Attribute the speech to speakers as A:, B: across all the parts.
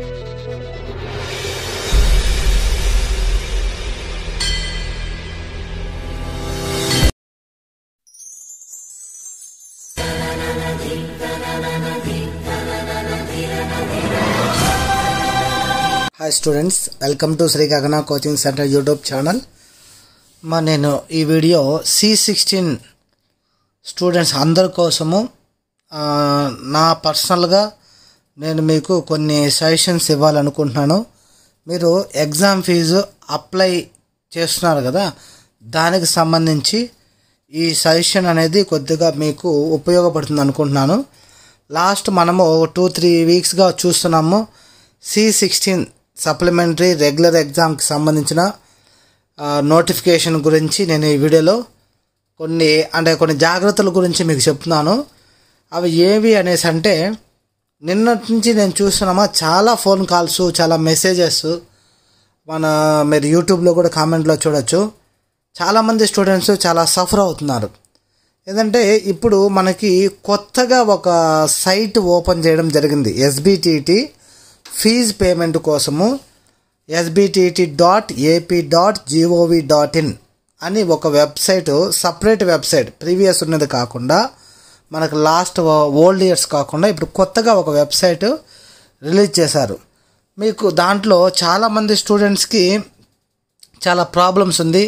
A: hi students welcome to Sri Gagana coaching centre YouTube channel మా నేను ఈ వీడియో సి సిక్స్టీన్ స్టూడెంట్స్ అందరి కోసము నా పర్సనల్గా నేను మీకు కొన్ని సజెషన్స్ ఇవ్వాలనుకుంటున్నాను మీరు ఎగ్జామ్ ఫీజు అప్లై చేస్తున్నారు కదా దానికి సంబంధించి ఈ సజెషన్ అనేది కొద్దిగా మీకు ఉపయోగపడుతుంది అనుకుంటున్నాను లాస్ట్ మనము టూ త్రీ వీక్స్గా చూస్తున్నాము సి సిక్స్టీన్ సప్లిమెంటరీ రెగ్యులర్ ఎగ్జామ్కి సంబంధించిన నోటిఫికేషన్ గురించి నేను ఈ వీడియోలో కొన్ని అంటే కొన్ని జాగ్రత్తల గురించి మీకు చెప్తున్నాను అవి ఏవి అనేసి అంటే నిన్నటి నుంచి నేను చూస్తున్నామా చాలా ఫోన్ కాల్స్ చాలా మెసేజెస్ మన మీరు యూట్యూబ్లో కూడా కామెంట్లో చూడొచ్చు చాలామంది స్టూడెంట్స్ చాలా సఫర్ అవుతున్నారు ఏంటంటే ఇప్పుడు మనకి కొత్తగా ఒక సైట్ ఓపెన్ చేయడం జరిగింది ఎస్బిటిటి ఫీజ్ పేమెంట్ కోసము SBTT dot AP dot gov dot in అని ఒక వెబ్సైట్ సపరేట్ వెబ్సైట్ ప్రీవియస్ ఉన్నది కాకుండా మనకు లాస్ట్ ఓల్డ్ ఇయర్స్ కాకుండా ఇప్పుడు కొత్తగా ఒక వెబ్సైట్ రిలీజ్ చేశారు మీకు దాంట్లో చాలామంది స్టూడెంట్స్కి చాలా ప్రాబ్లమ్స్ ఉంది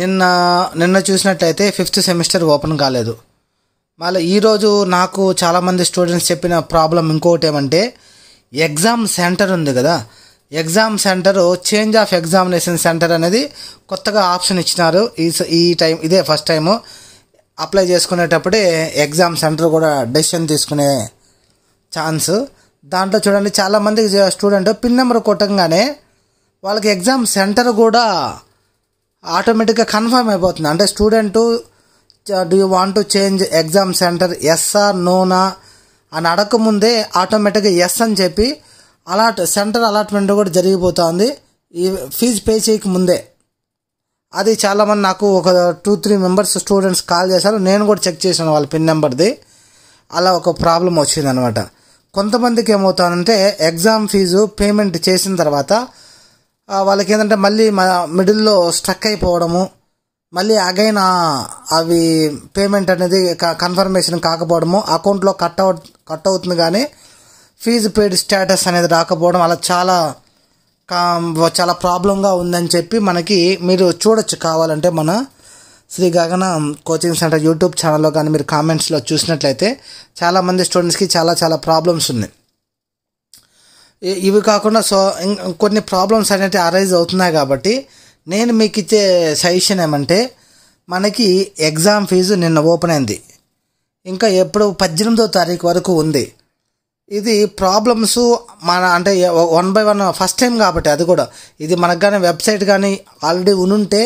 A: నిన్న నిన్న చూసినట్లయితే ఫిఫ్త్ సెమిస్టర్ ఓపెన్ కాలేదు మళ్ళీ ఈరోజు నాకు చాలామంది స్టూడెంట్స్ చెప్పిన ప్రాబ్లం ఇంకోటి ఏమంటే ఎగ్జామ్ సెంటర్ ఉంది కదా exam centre change of examination centre అనేది కొత్తగా ఆప్షన్ ఇచ్చినారు ఈ ఈ టైం ఇదే ఫస్ట్ టైము అప్లై చేసుకునేటప్పుడే ఎగ్జామ్ సెంటర్ కూడా డెసిషన్ తీసుకునే ఛాన్స్ దాంట్లో చూడండి చాలామంది స్టూడెంట్ పిన్ నెంబర్ కొట్టంగానే వాళ్ళకి ఎగ్జామ్ సెంటర్ కూడా ఆటోమేటిక్గా కన్ఫర్మ్ అయిపోతుంది అంటే student do you want to change exam centre ఎస్ఆ నోనా అని అడగకముందే ఆటోమేటిక్గా ఎస్ అని చెప్పి అలాట్ సెంటర్ అలాట్మెంట్ కూడా జరిగిపోతుంది ఈ ఫీజు పే చేయక ముందే అది చాలామంది నాకు ఒక two three members students call చేశారు నేను కూడా చెక్ చేశాను వాళ్ళ పిన్ నెంబర్ది అలా ఒక ప్రాబ్లం వచ్చింది అనమాట కొంతమందికి ఏమవుతానంటే ఎగ్జామ్ ఫీజు పేమెంట్ చేసిన తర్వాత వాళ్ళకి ఏంటంటే మళ్ళీ మిడిల్లో స్ట్రక్ అయిపోవడము మళ్ళీ అగైన్ అవి పేమెంట్ అనేది కన్ఫర్మేషన్ కాకపోవడము అకౌంట్లో కట్ అవుట్ కట్ అవుతుంది కానీ ఫీజు పేడ్ స్టేటస్ అనేది రాకపోవడం అలా చాలా చాలా ప్రాబ్లంగా ఉందని చెప్పి మనకి మీరు చూడొచ్చు కావాలంటే మన Shri Gagana coaching centre YouTube ఛానల్లో కానీ మీరు కామెంట్స్లో చూసినట్లయితే చాలామంది స్టూడెంట్స్కి చాలా చాలా ప్రాబ్లమ్స్ ఉన్నాయి ఇవి కాకుండా సో కొన్ని ప్రాబ్లమ్స్ అనేవి అరైజ్ అవుతున్నాయి కాబట్టి నేను మీకు ఇచ్చే సజెషన్ ఏమంటే మనకి ఎగ్జామ్ ఫీజు నిన్న ఓపెన్ అయింది ఇంకా ఎప్పుడు పద్దెనిమిదో తారీఖు వరకు ఉంది ఇది ప్రాబ్లమ్స్ మన అంటే one by one first time కాబట్టి అది కూడా ఇది మనకు కానీ వెబ్సైట్ కానీ ఆల్రెడీ ఉనుంటే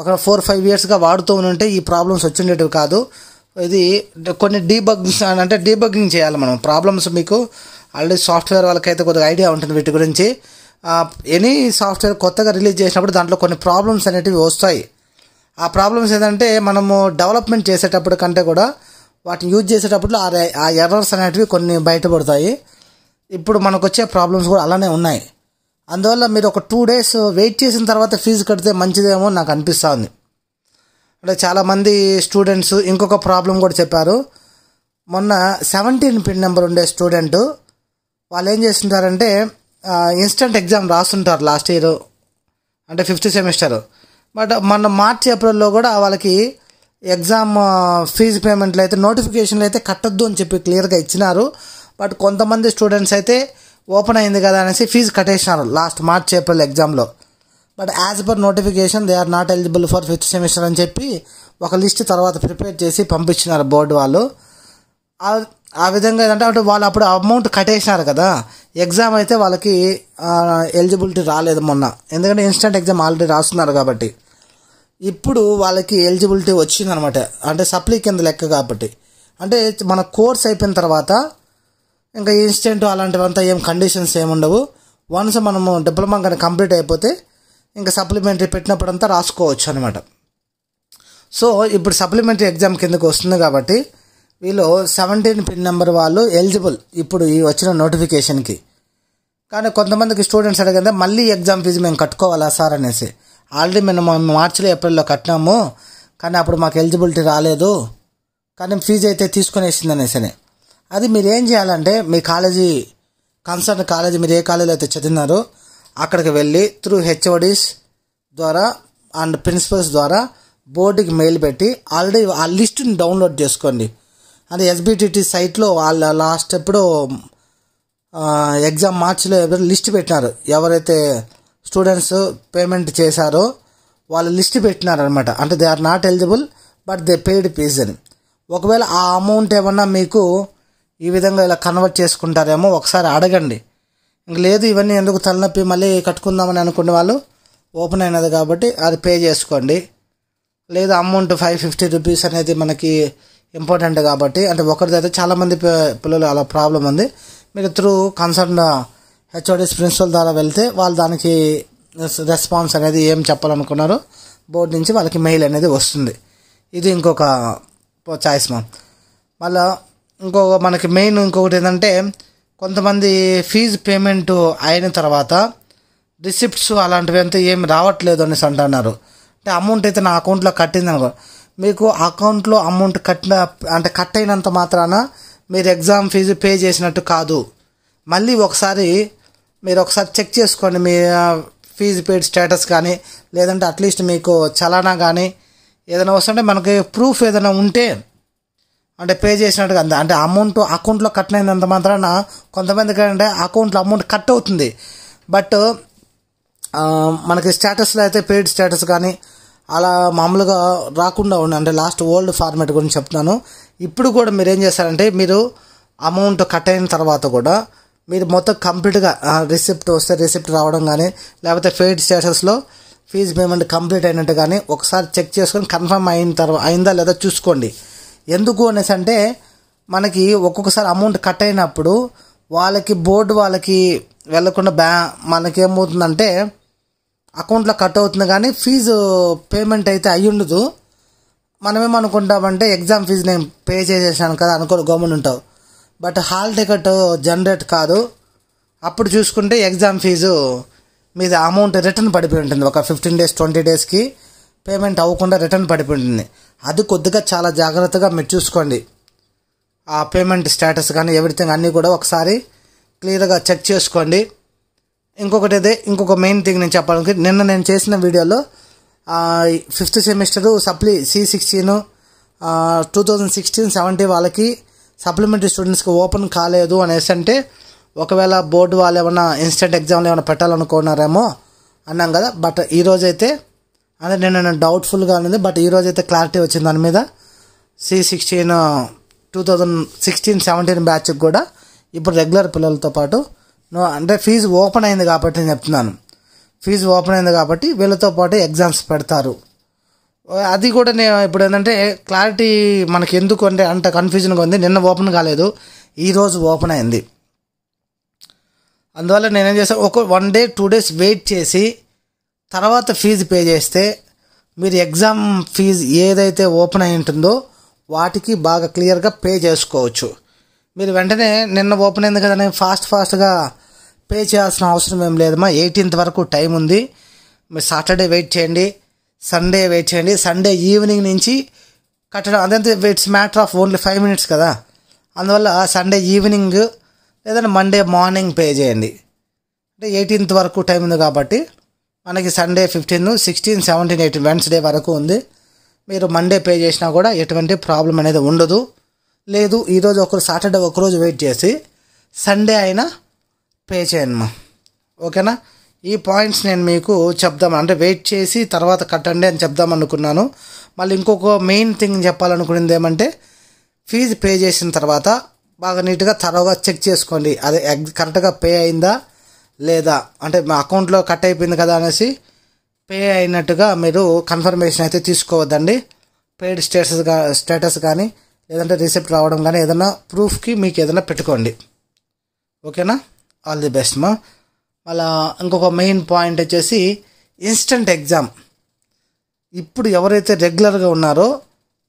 A: ఒక ఫోర్ ఫైవ్ ఇయర్స్గా వాడుతూ ఉంటే ఈ ప్రాబ్లమ్స్ వచ్చిండేటివి కాదు ఇది కొన్ని డీబగ్స్ అంటే డీబగ్గింగ్ చేయాలి మనం ప్రాబ్లమ్స్ మీకు ఆల్రెడీ సాఫ్ట్వేర్ వాళ్ళకైతే కొద్దిగా ఐడియా ఉంటుంది వీటి గురించి ఎనీ సాఫ్ట్వేర్ కొత్తగా రిలీజ్ చేసినప్పుడు దాంట్లో కొన్ని ప్రాబ్లమ్స్ అనేటివి వస్తాయి ఆ ప్రాబ్లమ్స్ ఏంటంటే మనము డెవలప్మెంట్ చేసేటప్పుడు కంటే కూడా వాటిని యూజ్ చేసేటప్పుడు ఆ ఎర్రర్స్ అనేటివి కొన్ని బయటపడతాయి ఇప్పుడు మనకు వచ్చే ప్రాబ్లమ్స్ కూడా అలానే ఉన్నాయి అందువల్ల మీరు ఒక టూ డేస్ వెయిట్ చేసిన తర్వాత ఫీజు కడితే మంచిదేమో నాకు అనిపిస్తుంది అంటే చాలామంది స్టూడెంట్స్ ఇంకొక ప్రాబ్లం కూడా చెప్పారు మొన్న సెవెంటీన్ పిన్ నెంబర్ ఉండే స్టూడెంట్ వాళ్ళు ఏం చేస్తుంటారంటే ఇన్స్టెంట్ ఎగ్జామ్ రాస్తుంటారు లాస్ట్ ఇయర్ అంటే ఫిఫ్త్ సెమిస్టర్ బట్ మొన్న మార్చ్ ఏప్రిల్లో కూడా వాళ్ళకి ఎగ్జామ్ ఫీజు పేమెంట్లు అయితే నోటిఫికేషన్లు అయితే కట్టద్దు అని చెప్పి క్లియర్గా ఇచ్చినారు బట్ కొంతమంది స్టూడెంట్స్ అయితే ఓపెన్ అయింది కదా అనేసి ఫీజు కట్టేసినారు లాస్ట్ మార్చ్ ఏప్రిల్ ఎగ్జామ్లో but as per notification they are not eligible for fifth semester అని చెప్పి ఒక లిస్ట్ తర్వాత ప్రిపేర్ చేసి పంపించినారు బోర్డు వాళ్ళు ఆ విధంగా ఏంటంటే అంటే వాళ్ళు అప్పుడు అమౌంట్ కట్టేసినారు కదా ఎగ్జామ్ అయితే వాళ్ళకి ఎలిజిబిలిటీ రాలేదు మొన్న ఎందుకంటే ఇన్స్టెంట్ ఎగ్జామ్ ఆల్రెడీ రాస్తున్నారు కాబట్టి ఇప్పుడు వాళ్ళకి ఎలిజిబిలిటీ వచ్చిందనమాట అంటే సప్లీ కింద లెక్క కాబట్టి అంటే మన కోర్స్ అయిపోయిన తర్వాత ఇంకా ఇన్స్టెంట్ అలాంటివంతా ఏం కండిషన్స్ ఏముండవు వన్స్ మనము డిప్లొమా కానీ కంప్లీట్ అయిపోతే ఇంకా సప్లిమెంటరీ పెట్టినప్పుడంతా రాసుకోవచ్చు అనమాట సో ఇప్పుడు సప్లిమెంటరీ ఎగ్జామ్ కిందకు వస్తుంది కాబట్టి వీళ్ళు సెవెంటీన్ పిన్ నెంబర్ వాళ్ళు ఎలిజిబుల్ ఇప్పుడు ఈ వచ్చిన నోటిఫికేషన్కి కానీ కొంతమందికి స్టూడెంట్స్ అడిగితే మళ్ళీ ఎగ్జామ్ ఫీజు మేము కట్టుకోవాలా సార్ అనేసి ఆల్రెడీ మేము మార్చిలో ఏప్రిల్లో కట్టినాము కానీ అప్పుడు మాకు ఎలిజిబిలిటీ రాలేదు కానీ ఫీజు అయితే తీసుకునేసిందనే సరే అది మీరు ఏం చేయాలంటే మీ కాలేజీ కన్సర్న్ కాలేజీ మీరు ఏ కాలేజీలో అయితే చదివినారో అక్కడికి వెళ్ళి త్రూ హెచ్ఓడిస్ ద్వారా అండ్ ప్రిన్సిపల్స్ ద్వారా బోర్డుకి మెయిల్ పెట్టి ఆల్రెడీ ఆ లిస్టుని డౌన్లోడ్ చేసుకోండి అంటే ఎస్బిటిటి సైట్లో వాళ్ళ లాస్ట్ ఎప్పుడో ఎగ్జామ్ మార్చిలో లిస్ట్ పెట్టినారు ఎవరైతే స్టూడెంట్స్ పేమెంట్ చేశారో వాళ్ళు లిస్ట్ పెట్టినారనమాట అంటే they are not eligible but they paid fees అని ఒకవేళ ఆ అమౌంట్ ఏమన్నా మీకు ఈ విధంగా ఇలా కన్వర్ట్ చేసుకుంటారేమో ఒకసారి అడగండి ఇంక లేదు ఇవన్నీ ఎందుకు తలనొప్పి మళ్ళీ కట్టుకుందామని అనుకునే వాళ్ళు ఓపెన్ అయినది కాబట్టి అది పే చేసుకోండి లేదు అమౌంట్ ఫైవ్ ఫిఫ్టీ రూపీస్ అనేది మనకి ఇంపార్టెంట్ కాబట్టి అంటే ఒకరిదైతే చాలామంది పిల్లలు అలా ప్రాబ్లం ఉంది మీరు త్రూ కన్సర్న్ హెచ్ఓడిస్ ప్రిన్సిపల్ ద్వారా వెళ్తే వాళ్ళు దానికి రెస్పాన్స్ అనేది ఏం చెప్పాలనుకున్నారో బోర్డు నుంచి వాళ్ళకి మెయిల్ అనేది వస్తుంది ఇది ఇంకొక చాయిస్ మ్యామ్ మళ్ళా ఇంకో మనకి మెయిన్ ఇంకొకటి ఏంటంటే కొంతమంది ఫీజు పేమెంట్ అయిన తర్వాత రిసిప్ట్స్ అలాంటివి అంతా ఏమి రావట్లేదు అనేసి అంటున్నారు అంటే అమౌంట్ అయితే నా అకౌంట్లో కట్టింది అనుకో మీకు అకౌంట్లో అమౌంట్ కట్టిన అంటే కట్ అయినంత మాత్రాన మీరు ఎగ్జామ్ ఫీజు పే చేసినట్టు కాదు మళ్ళీ ఒకసారి మీరు ఒకసారి చెక్ చేసుకోండి మీ ఫీజు పేడ్ స్టేటస్ కానీ లేదంటే అట్లీస్ట్ మీకు చలానా కానీ ఏదైనా వస్తుంటే మనకి ప్రూఫ్ ఏదైనా ఉంటే అంటే పే చేసినట్టుగా అంత అంటే అమౌంట్ అకౌంట్లో కట్ అయినంత మాత్రాన కొంతమందికి అంటే అకౌంట్లో అమౌంట్ కట్ అవుతుంది బట్ మనకి స్టేటస్లో అయితే పెయిడ్ స్టేటస్ కానీ అలా మామూలుగా రాకుండా ఉండి అంటే లాస్ట్ ఓల్డ్ ఫార్మేట్ గురించి చెప్తున్నాను ఇప్పుడు కూడా మీరు ఏం చేస్తారంటే మీరు అమౌంట్ కట్ అయిన తర్వాత కూడా మీరు మొత్తం కంప్లీట్గా రిసిప్ట్ వస్తే రిసిప్ట్ రావడం కానీ లేకపోతే ఫెయిడ్ స్టేటస్లో ఫీజు పేమెంట్ కంప్లీట్ అయినట్టు కానీ ఒకసారి చెక్ చేసుకొని కన్ఫర్మ్ అయిన తర్వాత అయిందా లేదా చూసుకోండి ఎందుకు అనేసి అంటే మనకి ఒక్కొక్కసారి అమౌంట్ కట్ అయినప్పుడు వాళ్ళకి బోర్డు వాళ్ళకి వెళ్ళకుండా బ్యా మనకేమవుతుందంటే అకౌంట్లో కట్ అవుతుంది కానీ ఫీజు పేమెంట్ అయితే ఉండదు మనమేమనుకుంటామంటే ఎగ్జామ్ ఫీజు నేను పే చేసేసాను కదా అనుకోని ఉంటావు బట్ హాల్ టికెట్ జనరేట్ కాదు అప్పుడు చూసుకుంటే ఎగ్జామ్ ఫీజు మీద అమౌంట్ రిటర్న్ పడిపోయి ఉంటుంది ఒక ఫిఫ్టీన్ డేస్ ట్వంటీ డేస్కి పేమెంట్ అవ్వకుండా రిటర్న్ పడిపోయి ఉంటుంది అది కొద్దిగా చాలా జాగ్రత్తగా మీరు చూసుకోండి ఆ పేమెంట్ స్టేటస్ కానీ ఎవ్రీథింగ్ అన్నీ కూడా ఒకసారి క్లియర్గా చెక్ చేసుకోండి ఇంకొకటి అదే ఇంకొక మెయిన్ థింగ్ నేను చెప్పాలనుకుంటే నిన్న నేను చేసిన వీడియోలో ఫిఫ్త్ సెమిస్టరు సప్లీ సి sixteen two thousand sixteen seventy వాళ్ళకి సప్లిమెంటరీ స్టూడెంట్స్కి ఓపెన్ కాలేదు అనేసి అంటే ఒకవేళ బోర్డు వాళ్ళు ఏమైనా ఇన్స్టెంట్ ఎగ్జామ్లు ఏమైనా పెట్టాలనుకున్నారేమో అన్నాం కదా బట్ ఈరోజైతే అంటే నేను డౌట్ఫుల్గా ఉన్నది బట్ ఈరోజైతే అయితే క్లారిటీ వచ్చింది దాని మీద సి sixteen two thousand sixteen seventeen బ్యాచ్కి కూడా ఇప్పుడు రెగ్యులర్ పిల్లలతో పాటు అంటే ఫీజు ఓపెన్ అయింది కాబట్టి నేను చెప్తున్నాను ఫీజు ఓపెన్ అయింది కాబట్టి వీళ్ళతో పాటు ఎగ్జామ్స్ పెడతారు అది కూడా నేను ఇప్పుడు ఏంటంటే క్లారిటీ మనకి ఎందుకు అంటే అంత కన్ఫ్యూజన్గా ఉంది నిన్న ఓపెన్ కాలేదు ఈరోజు ఓపెన్ అయింది అందువల్ల నేనేం చేశాను ఒక one day two days wait చేసి తర్వాత ఫీజు పే చేస్తే మీరు ఎగ్జామ్ ఫీజు ఏదైతే ఓపెన్ అయి ఉంటుందో వాటికి బాగా క్లియర్గా పే చేసుకోవచ్చు మీరు వెంటనే నిన్న ఓపెన్ అయింది కదా నేను ఫాస్ట్ ఫాస్ట్గా పే చేయాల్సిన అవసరం ఏం లేదమ్మా ఎయిటీన్త్ వరకు టైం ఉంది మీరు సాటర్డే వెయిట్ చేయండి సండే వెయిట్ చేయండి సండే ఈవినింగ్ నుంచి కట్టడం అదంతా it's matter of only five minutes కదా అందువల్ల సండే ఈవినింగ్ లేదంటే మండే మార్నింగ్ పే చేయండి అంటే ఎయిటీన్త్ వరకు టైం ఉంది కాబట్టి మనకి Sunday fifteen sixteen seventeen eighteen Wednesday వరకు ఉంది మీరు మండే పే చేసినా కూడా ఎటువంటి ప్రాబ్లం అనేది ఉండదు లేదు ఈరోజు ఒకరు సాటర్డే ఒకరోజు వెయిట్ చేసి సండే అయినా పే చేయండి ఓకేనా ఈ పాయింట్స్ నేను మీకు చెప్దాం అంటే వెయిట్ చేసి తర్వాత కట్టండి అని చెప్దాం అనుకున్నాను మళ్ళీ ఇంకొక మెయిన్ థింగ్ చెప్పాలనుకునేది ఏమంటే ఫీజు పే చేసిన తర్వాత బాగా నీట్గా తర్వాత చెక్ చేసుకోండి అది కరెక్ట్గా పే అయిందా లేదా అంటే మా అకౌంట్లో కట్ అయిపోయింది కదా అనేసి పే అయినట్టుగా మీరు కన్ఫర్మేషన్ అయితే తీసుకోవద్దండి పేడ్ స్టేటస్ స్టేటస్ కానీ లేదంటే రిసెప్ట్ రావడం కానీ ఏదైనా ప్రూఫ్కి మీకు ఏదైనా పెట్టుకోండి ఓకేనా ఆల్ ది బెస్ట్ మా మళ్ళా ఇంకొక మెయిన్ పాయింట్ వచ్చేసి ఇన్స్టెంట్ ఎగ్జామ్ ఇప్పుడు ఎవరైతే రెగ్యులర్గా ఉన్నారో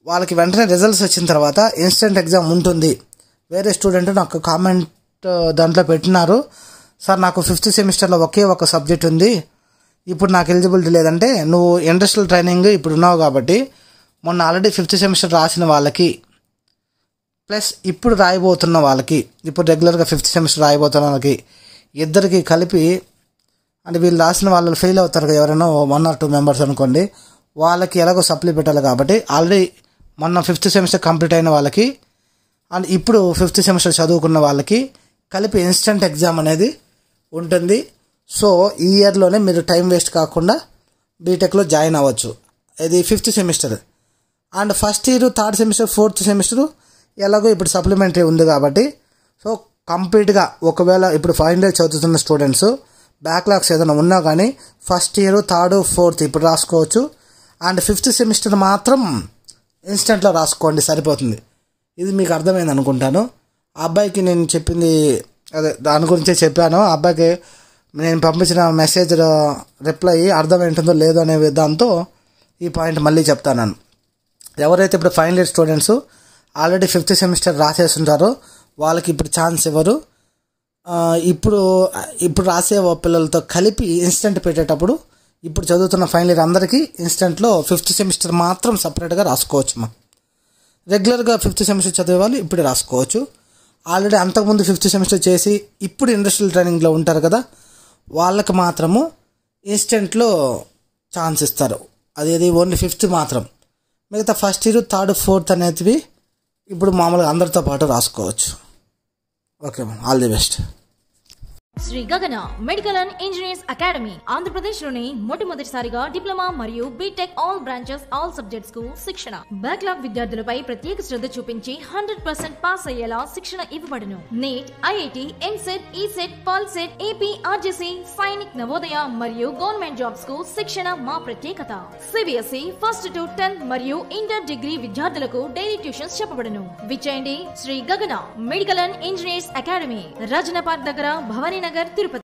A: వాళ్ళకి వెంటనే రిజల్ట్స్ వచ్చిన తర్వాత ఇన్స్టెంట్ ఎగ్జామ్ ఉంటుంది వేరే స్టూడెంట్ నాకు కామెంట్ uh, దాంట్లో పెట్టినారు సార్ నాకు ఫిఫ్త్ సెమిస్టర్లో ఒకే ఒక సబ్జెక్ట్ ఉంది ఇప్పుడు నాకు ఎలిజిబిలిటీ లేదంటే నువ్వు ఇండస్ట్రియల్ ట్రైనింగ్ ఇప్పుడు ఉన్నావు కాబట్టి మొన్న ఆల్రెడీ ఫిఫ్త్ సెమిస్టర్ రాసిన వాళ్ళకి ప్లస్ ఇప్పుడు రాయబోతున్న వాళ్ళకి ఇప్పుడు రెగ్యులర్గా ఫిఫ్త్ సెమిస్టర్ రాయబోతున్న వాళ్ళకి ఇద్దరికి కలిపి అంటే వీళ్ళు రాసిన వాళ్ళు ఫెయిల్ అవుతారు కదా ఎవరైనా వన్ ఆర్ టూ మెంబర్స్ అనుకోండి వాళ్ళకి ఎలాగో సప్లై పెట్టాలి కాబట్టి ఆల్రెడీ మొన్న ఫిఫ్త్ సెమిస్టర్ కంప్లీట్ అయిన వాళ్ళకి అండ్ ఇప్పుడు ఫిఫ్త్ సెమిస్టర్ చదువుకున్న వాళ్ళకి కలిపి ఇన్స్టెంట్ ఎగ్జామ్ అనేది ఉంటుంది సో ఈ ఇయర్లోనే మీరు టైం వేస్ట్ కాకుండా బీటెక్లో జాయిన్ అవ్వచ్చు ఇది fifth semester and first year third semester fourth semester ఎలాగో ఇప్పుడు సప్లిమెంటరీ ఉంది కాబట్టి సో కంప్లీట్గా ఒకవేళ ఇప్పుడు ఫైవ్ ఇయర్ చదువుతున్న స్టూడెంట్స్ బ్యాక్లాగ్స్ ఏదైనా ఉన్నా కానీ ఫస్ట్ ఇయర్ థర్డ్ ఫోర్త్ ఇప్పుడు రాసుకోవచ్చు అండ్ ఫిఫ్త్ సెమిస్టర్ మాత్రం ఇన్స్టెంట్లో రాసుకోండి సరిపోతుంది ఇది మీకు అర్థమైంది అనుకుంటాను అబ్బాయికి నేను చెప్పింది అదే దాని గురించే చెప్పాను ఆ అబ్బాయికి నేను పంపించిన మెసేజ్ రిప్లై అర్థమైంటుందో లేదో అనే దాంతో ఈ పాయింట్ మళ్ళీ చెప్తాను ఎవరైతే ఇప్పుడు final year students already fifth semester రాసేస్తుంటారో వాళ్ళకి ఇప్పుడు ఛాన్స్ ఇవ్వరు ఇప్పుడు ఇప్పుడు రాసే పిల్లలతో కలిపి ఇన్స్టెంట్ పెట్టేటప్పుడు ఇప్పుడు చదువుతున్న ఫైనల్ ఇయర్ అందరికీ ఇన్స్టెంట్లో ఫిఫ్త్ సెమిస్టర్ మాత్రం సపరేట్గా రాసుకోవచ్చు మా రెగ్యులర్గా ఫిఫ్త్ సెమిస్టర్ చదివే వాళ్ళు ఇప్పుడే రాసుకోవచ్చు ఆల్రెడీ అంతకుముందు ఫిఫ్త్ సెమిస్టర్ చేసి ఇప్పుడు ఇండస్ట్రియల్ ట్రైనింగ్లో ఉంటారు కదా వాళ్ళకి మాత్రము ఇన్స్టెంట్లో ఛాన్స్ ఇస్తారు అదేది ఓన్లీ ఫిఫ్త్ మాత్రం మిగతా ఫస్ట్ ఇయర్ థర్డ్ ఫోర్త్ అనేది ఇప్పుడు మామూలుగా అందరితో పాటు రాసుకోవచ్చు okay ma'am all the best Shri Gagana medical and engineers academy Andhra Pradesh లోని మొట్టమొదటిసారిగా డిప్లొమా మరియు BTech all branches all subjects కు శిక్షణ బ్యాక్లాగ్ విద్యార్థులపై ప్రత్యేక శ్రద్ధ చూపించి హండ్రెడ్ పర్సెంట్ పాస్ అయ్యేలా శిక్షణ ఇవ్వబడును నీట్ ఐఐటి ఎంసెట్ ఈసెట్ పల్సెట్ ఏపీ సైనిక్ నవోదయ మరియు గవర్నమెంట్ జాబ్స్ కు శిక్షణ మా ప్రత్యేకత సిబిఎస్ఈ ఫస్ట్ టు టెన్త్ మరియు ఇంటర్ డిగ్రీ విద్యార్థులకు డైలీ ట్యూషన్స్ చెప్పబడును విచేయండి Shri Gagana medical and engineers academy Rajana park దగ్గర భవని విజయనగర్ తిరుపతి